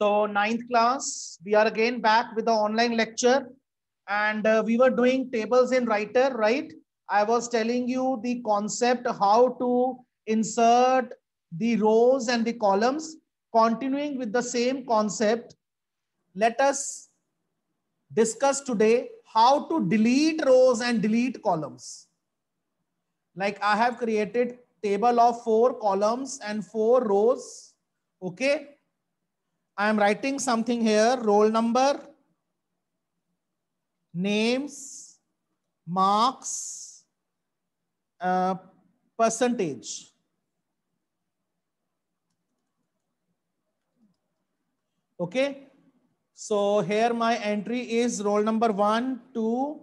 So ninth class, we are again back with the online lecture and uh, we were doing tables in writer, right? I was telling you the concept how to insert the rows and the columns. Continuing with the same concept, let us discuss today how to delete rows and delete columns. Like I have created table of four columns and four rows. Okay. I am writing something here, roll number, names, marks, uh, percentage. Okay. So here my entry is roll number one, two,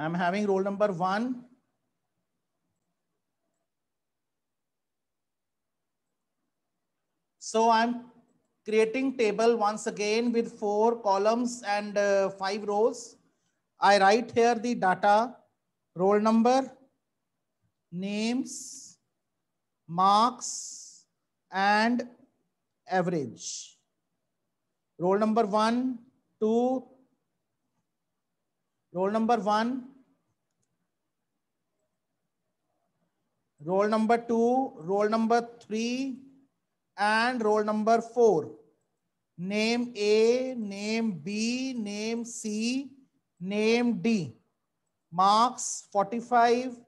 I'm having roll number one. So I'm creating table once again with four columns and uh, five rows. I write here the data, roll number, names, marks, and average. Roll number one, two, roll number 1 roll number 2 roll number 3 and roll number 4 name a name b name c name d marks 45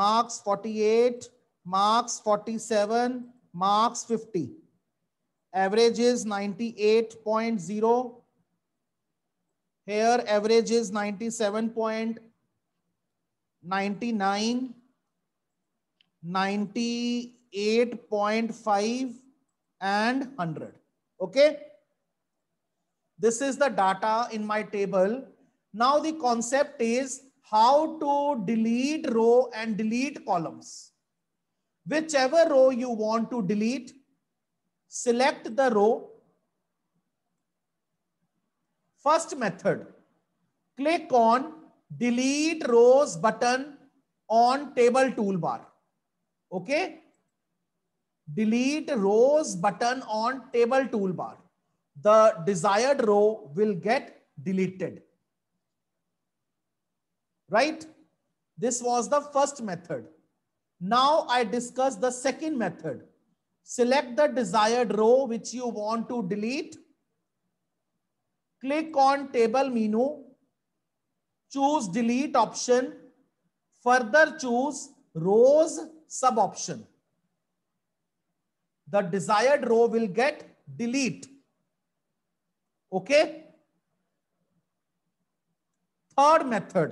marks 48 marks 47 marks 50 average is 98.0 here average is 97.99, 98.5 and 100. Okay. This is the data in my table. Now the concept is how to delete row and delete columns. Whichever row you want to delete, select the row First method, click on delete rows button on table toolbar. Okay. Delete rows button on table toolbar. The desired row will get deleted. Right. This was the first method. Now I discuss the second method. Select the desired row which you want to delete click on table menu choose delete option further choose rows sub option the desired row will get delete okay third method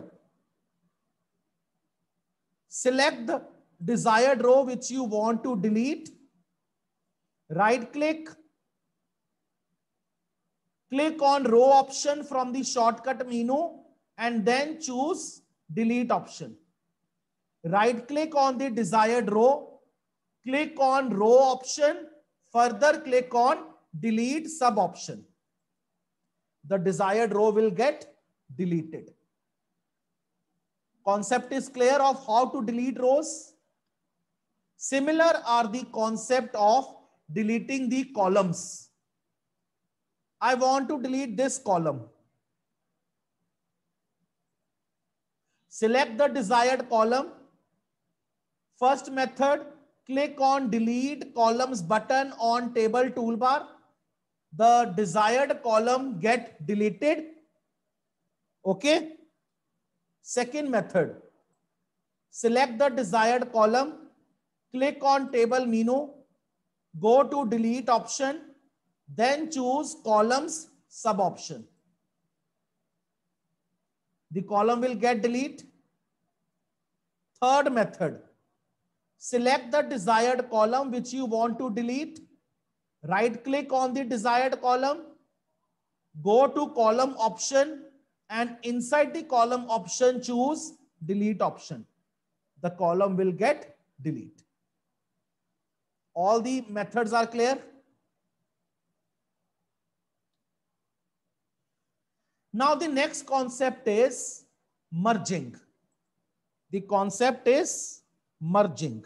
select the desired row which you want to delete right click Click on row option from the shortcut menu and then choose delete option. Right click on the desired row. Click on row option. Further click on delete sub option. The desired row will get deleted. Concept is clear of how to delete rows. Similar are the concept of deleting the columns. I want to delete this column. Select the desired column. First method, click on delete columns button on table toolbar. The desired column get deleted. Okay. Second method, select the desired column. Click on table menu. Go to delete option then choose columns sub option. The column will get delete. Third method, select the desired column which you want to delete. Right click on the desired column. Go to column option and inside the column option choose delete option. The column will get delete. All the methods are clear. Now the next concept is merging. The concept is merging.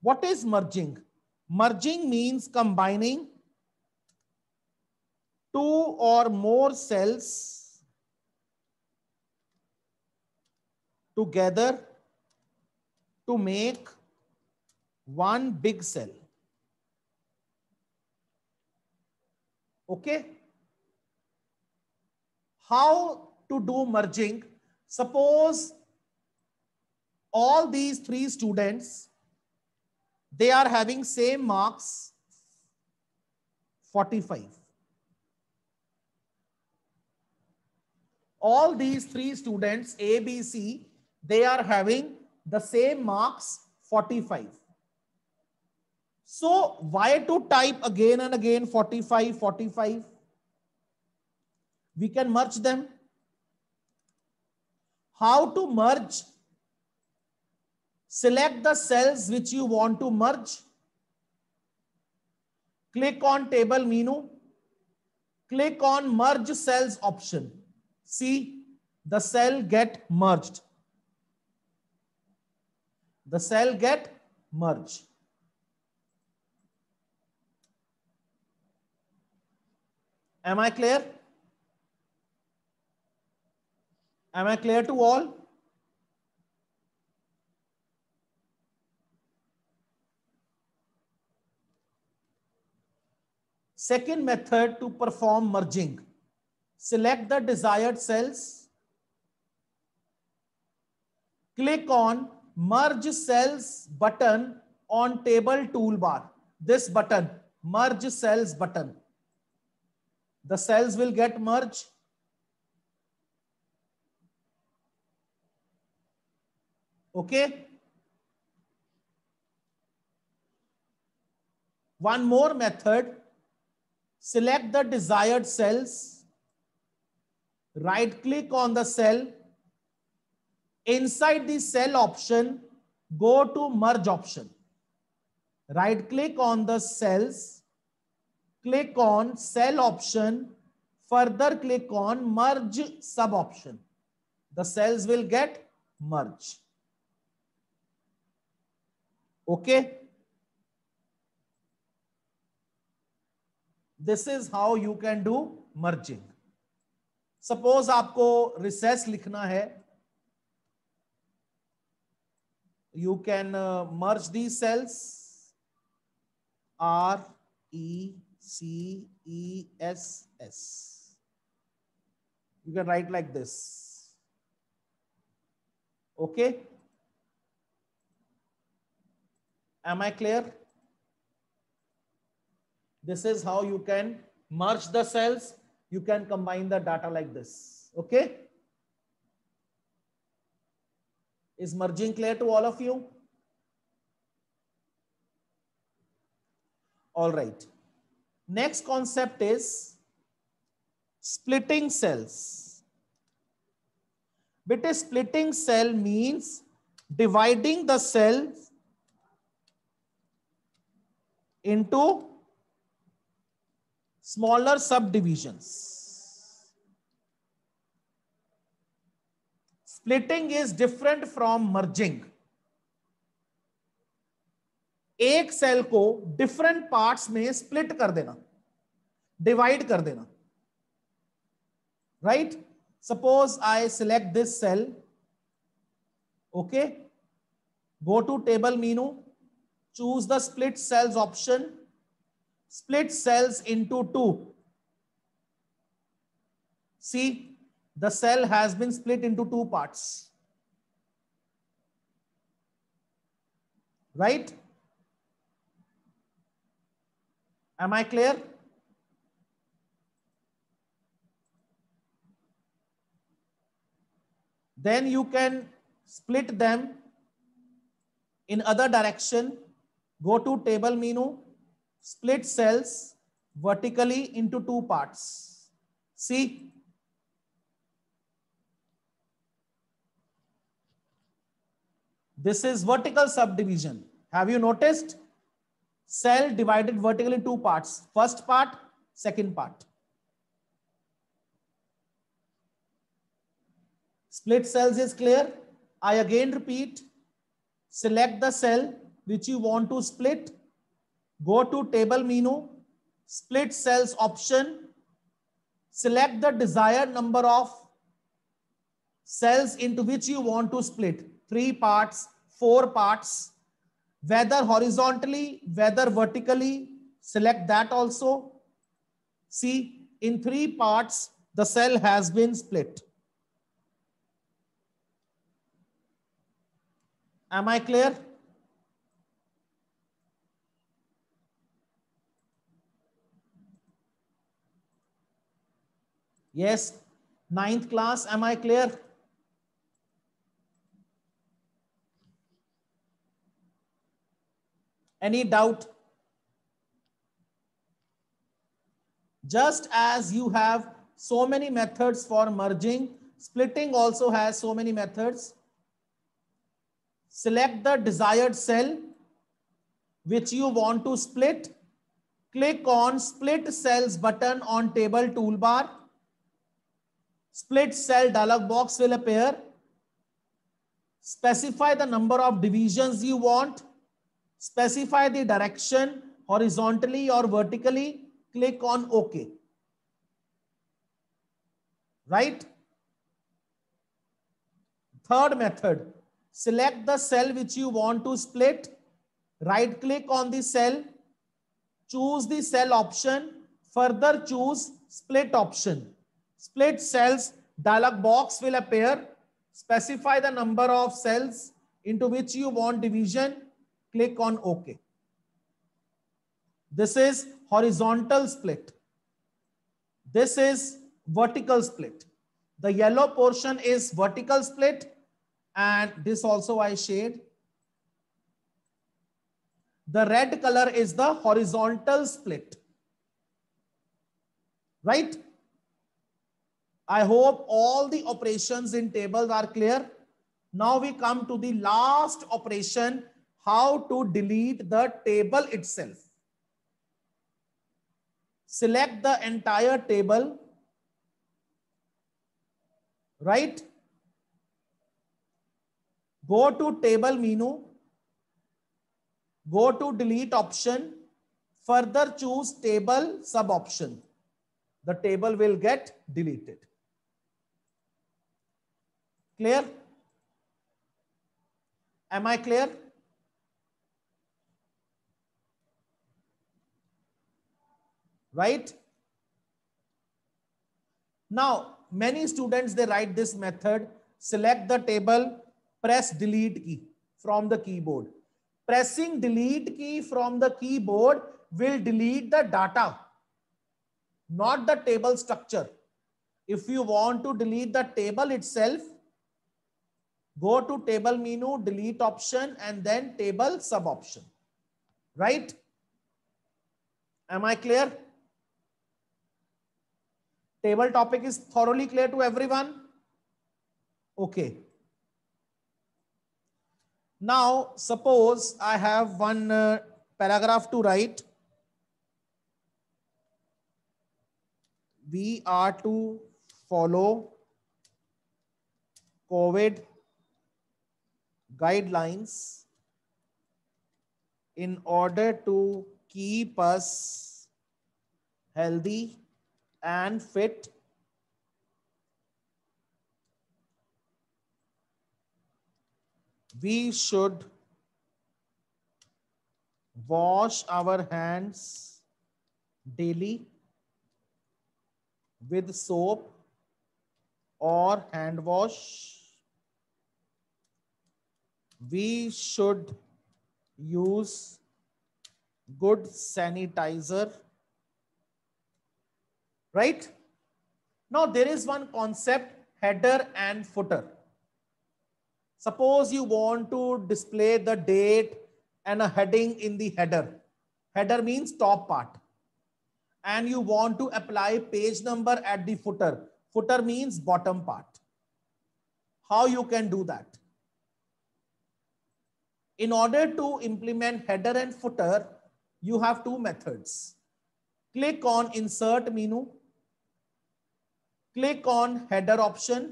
What is merging? Merging means combining two or more cells together to make one big cell. Okay? how to do merging. Suppose all these three students, they are having same marks, 45. All these three students, A, B, C, they are having the same marks, 45. So why to type again and again 45, 45? we can merge them. How to merge? Select the cells which you want to merge. Click on table menu. Click on merge cells option. See, the cell get merged. The cell get merged. Am I clear? Am I clear to all? Second method to perform merging. Select the desired cells. Click on merge cells button on table toolbar. This button, merge cells button. The cells will get merged. Okay. One more method. Select the desired cells. Right click on the cell. Inside the cell option, go to merge option. Right click on the cells. Click on cell option. Further click on merge sub option. The cells will get merged. okay this is how you can do merging suppose आपको recess लिखना है you can merge the cells R E C E S S you can write like this okay Am I clear? This is how you can merge the cells. You can combine the data like this. Okay. Is merging clear to all of you? All right. Next concept is splitting cells. Bit splitting cell means dividing the cells into smaller subdivisions. Splitting is different from merging. एक cell को different parts में split कर देना divide कर देना right suppose I select this cell okay go to table menu choose the split cells option, split cells into two. See, the cell has been split into two parts. Right? Am I clear? Then you can split them in other direction Go to table menu, split cells vertically into two parts. See, this is vertical subdivision. Have you noticed? Cell divided vertically into two parts. First part, second part. Split cells is clear. I again repeat, select the cell which you want to split, go to table menu, split cells option, select the desired number of cells into which you want to split, three parts, four parts, whether horizontally, whether vertically, select that also. See, in three parts, the cell has been split. Am I clear? Yes, ninth class, am I clear? Any doubt? Just as you have so many methods for merging, splitting also has so many methods. Select the desired cell which you want to split. Click on split cells button on table toolbar. Split cell dialog box will appear. Specify the number of divisions you want. Specify the direction horizontally or vertically. Click on OK. Right? Third method, select the cell which you want to split. Right click on the cell. Choose the cell option. Further choose split option. Split cells dialog box will appear. Specify the number of cells into which you want division. Click on OK. This is horizontal split. This is vertical split. The yellow portion is vertical split and this also I shade. The red color is the horizontal split. Right? I hope all the operations in tables are clear. Now we come to the last operation, how to delete the table itself. Select the entire table, right? Go to table menu, go to delete option, further choose table sub option. The table will get deleted. Clear? Am I clear? Right? Now, many students, they write this method, select the table, press delete key from the keyboard. Pressing delete key from the keyboard will delete the data, not the table structure. If you want to delete the table itself, Go to table menu, delete option, and then table sub option. Right? Am I clear? Table topic is thoroughly clear to everyone? Okay. Now, suppose I have one uh, paragraph to write. We are to follow COVID guidelines in order to keep us healthy and fit we should wash our hands daily with soap or hand wash we should use good sanitizer right now there is one concept header and footer suppose you want to display the date and a heading in the header header means top part and you want to apply page number at the footer footer means bottom part how you can do that in order to implement header and footer, you have two methods. Click on insert menu. Click on header option.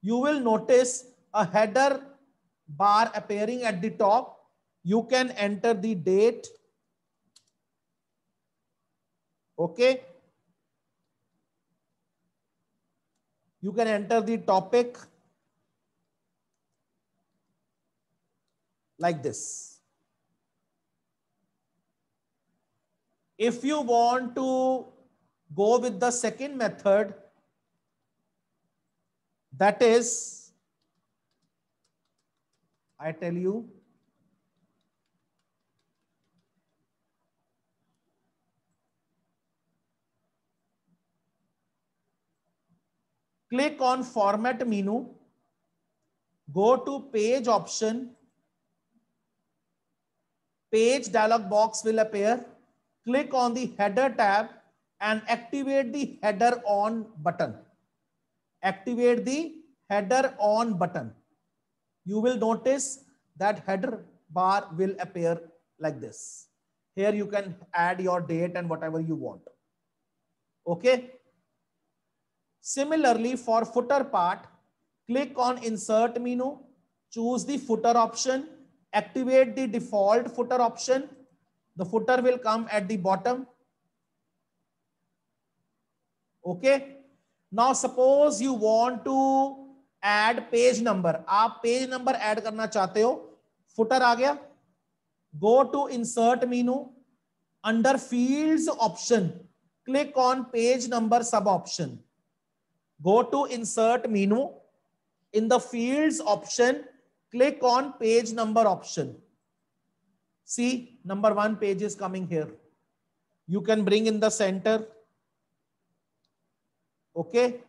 You will notice a header bar appearing at the top. You can enter the date. Okay. You can enter the topic like this. If you want to go with the second method, that is, I tell you, click on format menu, go to page option, page dialog box will appear. Click on the header tab and activate the header on button. Activate the header on button. You will notice that header bar will appear like this. Here you can add your date and whatever you want. Okay. Similarly, for footer part, click on insert menu, choose the footer option activate the default footer option the footer will come at the bottom okay now suppose you want to add page number aap page number add karna chahte ho footer aa gaya go to insert menu under fields option click on page number sub option go to insert menu in the fields option click on page number option. See, number one page is coming here. You can bring in the center. Okay.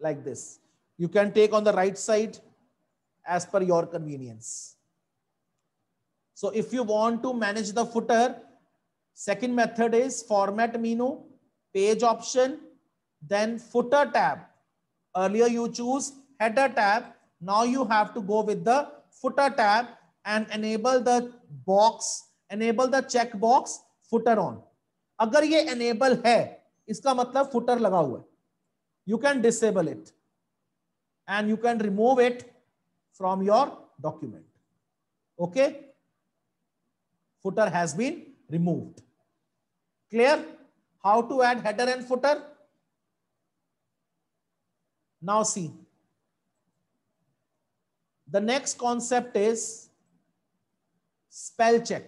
Like this. You can take on the right side as per your convenience. So if you want to manage the footer, second method is format menu, page option, then footer tab. Earlier you choose header tab. Now you have to go with the footer tab and enable the box, enable the checkbox footer on. अगर ये enable है इसका मतलब footer लगा हुआ है You can disable it and you can remove it from your document. Okay? Footer has been removed. Clear? How to add header and footer? Now see. The next concept is spell check.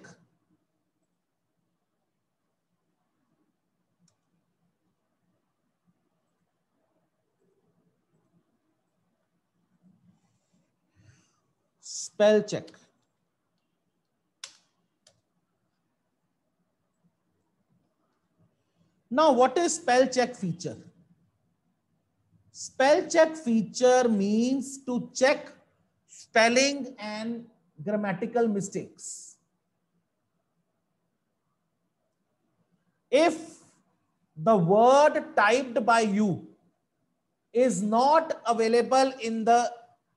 Spell check. Now, what is spell check feature? Spell check feature means to check spelling and grammatical mistakes. If the word typed by you is not available in the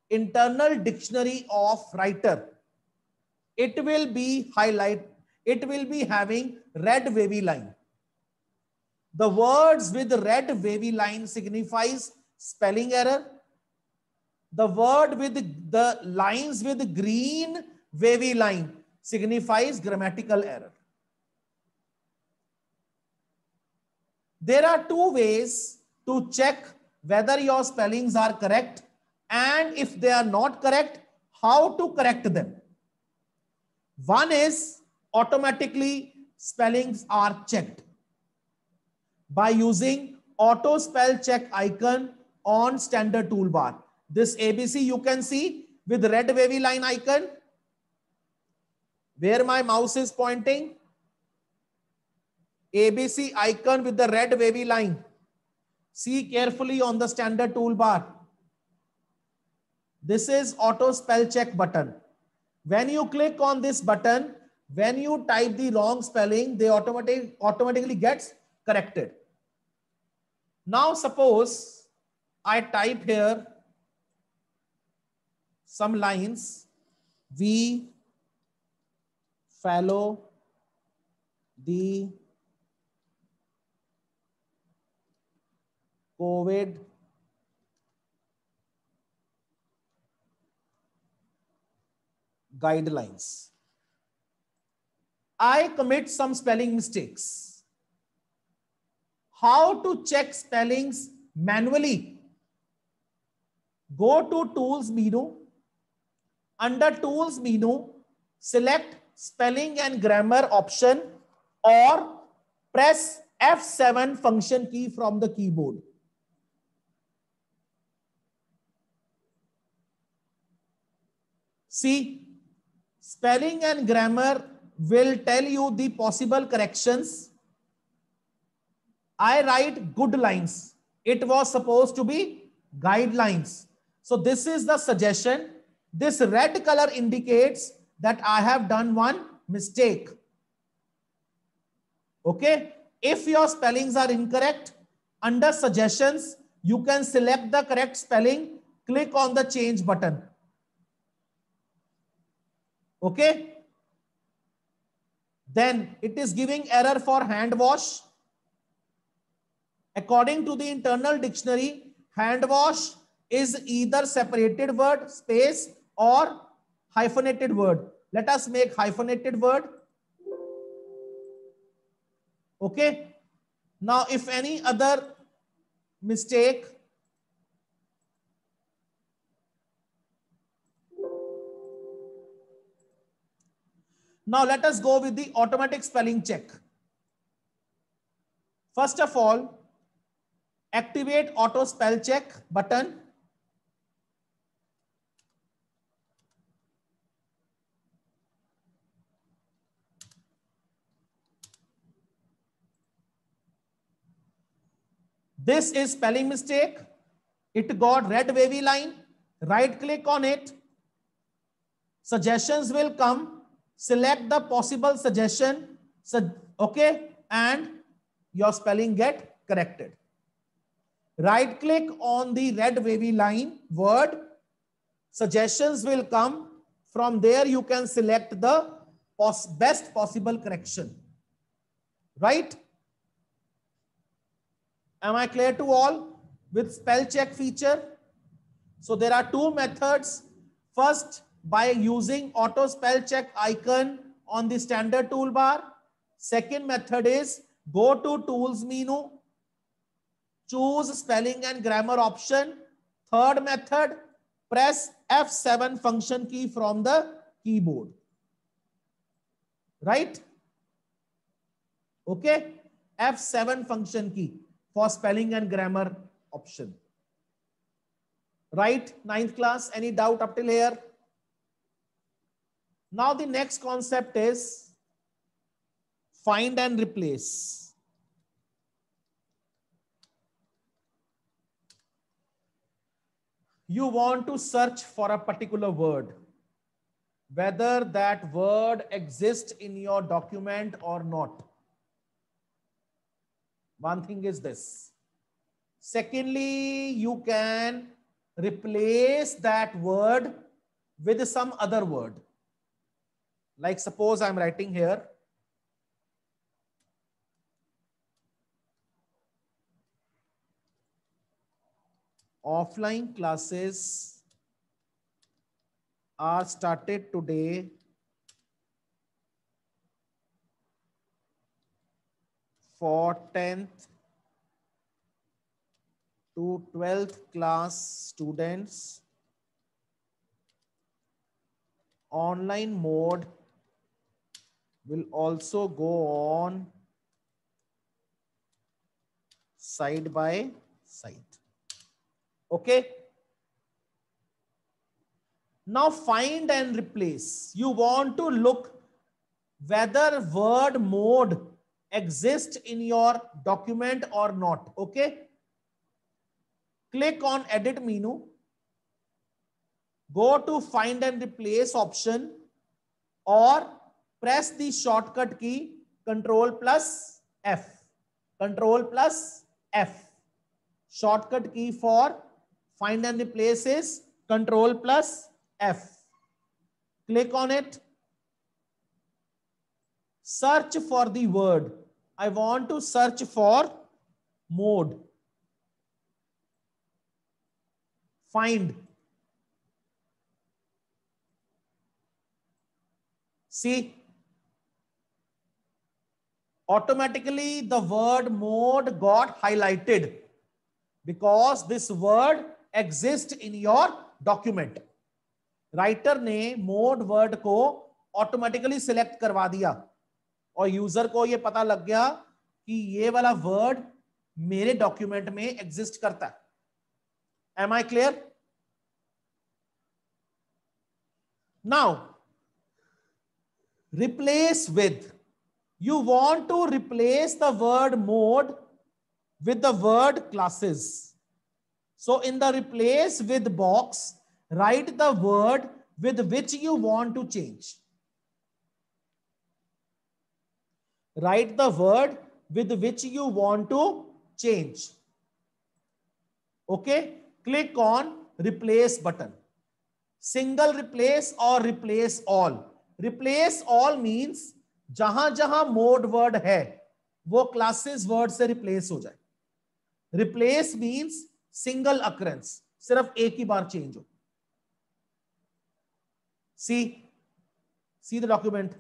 internal dictionary of writer, it will be highlight, it will be having red wavy line. The words with red wavy line signifies spelling error, the word with the lines with green wavy line signifies grammatical error. There are two ways to check whether your spellings are correct and if they are not correct, how to correct them. One is automatically spellings are checked by using auto spell check icon on standard toolbar. This ABC you can see with red wavy line icon where my mouse is pointing. ABC icon with the red wavy line. See carefully on the standard toolbar. This is auto spell check button. When you click on this button, when you type the wrong spelling, they automatic, automatically gets corrected. Now suppose I type here some lines we follow the COVID guidelines. I commit some spelling mistakes. How to check spellings manually? Go to tools menu under tools menu, select spelling and grammar option or press F7 function key from the keyboard. See, spelling and grammar will tell you the possible corrections. I write good lines. It was supposed to be guidelines. So this is the suggestion this red color indicates that I have done one mistake. Okay. If your spellings are incorrect, under suggestions, you can select the correct spelling, click on the change button. Okay. Then it is giving error for hand wash. According to the internal dictionary, hand wash is either separated word space or hyphenated word. Let us make hyphenated word. Okay. Now, if any other mistake Now let us go with the automatic spelling check. First of all, activate auto spell check button This is spelling mistake. It got red wavy line. Right click on it. Suggestions will come. Select the possible suggestion. Okay. And your spelling get corrected. Right click on the red wavy line word. Suggestions will come. From there, you can select the best possible correction. Right? Am I clear to all with spell check feature? So there are two methods. First, by using auto spell check icon on the standard toolbar. Second method is go to tools menu, choose spelling and grammar option. Third method, press F7 function key from the keyboard. Right? Okay. F7 function key for spelling and grammar option. Right, ninth class, any doubt up till here? Now the next concept is find and replace. You want to search for a particular word, whether that word exists in your document or not. One thing is this. Secondly, you can replace that word with some other word. Like suppose I'm writing here. Offline classes are started today for 10th to 12th class students online mode will also go on side by side okay now find and replace you want to look whether word mode exist in your document or not. Okay. Click on edit menu. Go to find and replace option or press the shortcut key control plus F. Control plus F. Shortcut key for find and replace is control plus F. Click on it search for the word i want to search for mode find see automatically the word mode got highlighted because this word exist in your document writer ne mode word ko automatically select karwa diya और user को ये पता लग गया कि ये वाला word मेरे डॉक्यूमेंट में एग्जिस्ट करता है am I clear now replace with you want to replace the word mode with the word classes so in the replace with box right the word with which you want to change write the word with which you want to change. Okay, click on replace button. Single replace or replace all. Replace all means जहां जहां mode word है वो classes word से replace हो जाए replace means single occurrences सिर्फ एक ही बार चेंज हो see see the document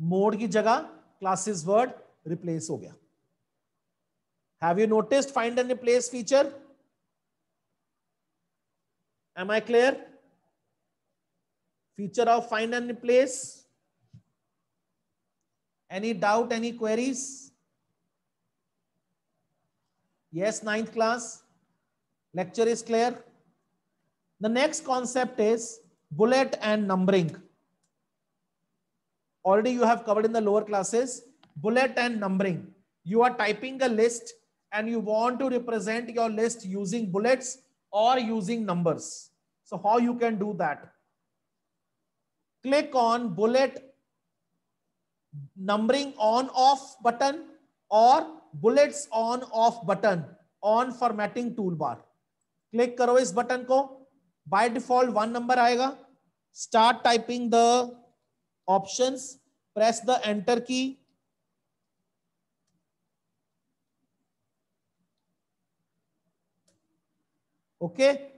mode की जगह क्लासेस वर्ड रिप्लेस हो गया have you notice find and replace feature am I clear feature of find and replace any doubt any queries yes ninth class lecture is clear the next concept is bullet and numbering already you have covered in the lower classes bullet and numbering you are typing a list and you want to represent your list using bullets or using numbers so how you can do that click on bullet numbering on off button or bullets on off button on formatting toolbar click karo is button ko by default one number aayega start typing the options, press the enter key. Okay.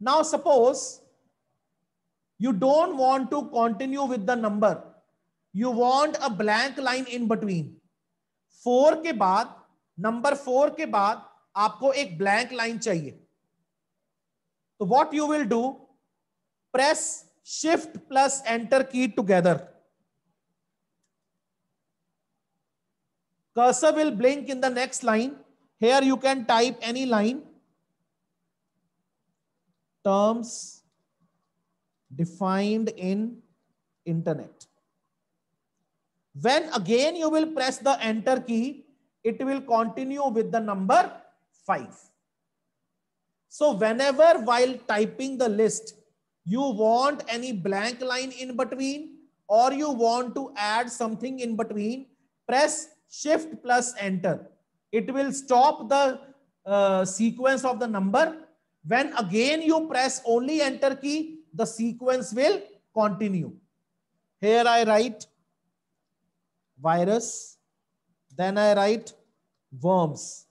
Now suppose you don't want to continue with the number. You want a blank line in between. फोर के बाद number four के बाद आपको एक blank line चाहिए तो what you will do press shift plus enter key together. Cursor will blink in the next line. Here you can type any line. Terms defined in internet. When again you will press the enter key, it will continue with the number 5. So whenever while typing the list, you want any blank line in between or you want to add something in between, press shift plus enter. It will stop the uh, sequence of the number. When again you press only enter key, the sequence will continue. Here I write virus, then I write worms.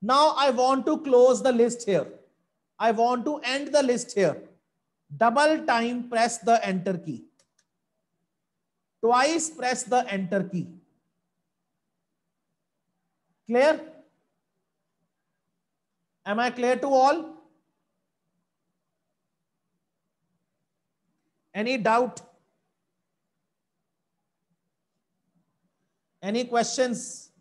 Now I want to close the list here. I want to end the list here. Double time press the enter key. Twice press the enter key. Clear? Am I clear to all? Any doubt? Any questions?